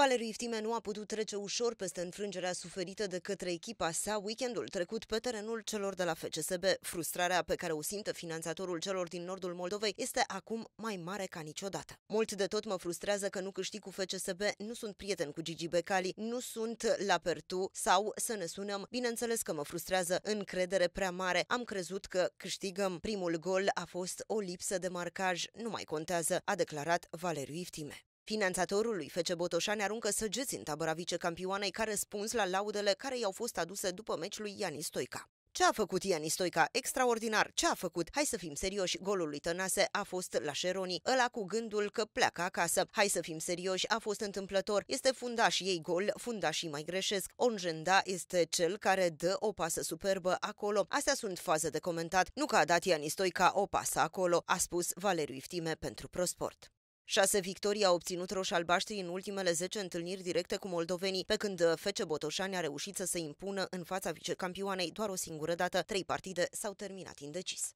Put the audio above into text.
Valeriu Iftime nu a putut trece ușor peste înfrângerea suferită de către echipa sa weekendul trecut pe terenul celor de la FCSB. Frustrarea pe care o simte finanțatorul celor din nordul Moldovei este acum mai mare ca niciodată. Mult de tot mă frustrează că nu câștig cu FCSB, nu sunt prieten cu Gigi Becali, nu sunt la Pertu sau să ne sunăm. Bineînțeles că mă frustrează încredere prea mare. Am crezut că câștigăm. Primul gol a fost o lipsă de marcaj. Nu mai contează, a declarat Valeriu Iftime. Finanțatorul lui Fece Botoșani aruncă săgeți în tabăra vicecampioanei ca răspuns la laudele care i-au fost aduse după meciul lui Iani Stoica. Ce a făcut Iani Stoica? Extraordinar! Ce a făcut? Hai să fim serioși, golul lui Tănase a fost la Șeroni, ăla cu gândul că pleacă acasă. Hai să fim serioși, a fost întâmplător. Este fundaș ei gol, fundașii mai greșesc. Onjenda este cel care dă o pasă superbă acolo. Astea sunt faze de comentat. Nu că a dat Iani Stoica o pasă acolo, a spus Valeriu Iftime pentru ProSport. Șase victorii au obținut roșalbaștrii în ultimele 10 întâlniri directe cu moldovenii, pe când uh, Fece Botoșani a reușit să se impună în fața vicecampioanei doar o singură dată. Trei partide s-au terminat indecis.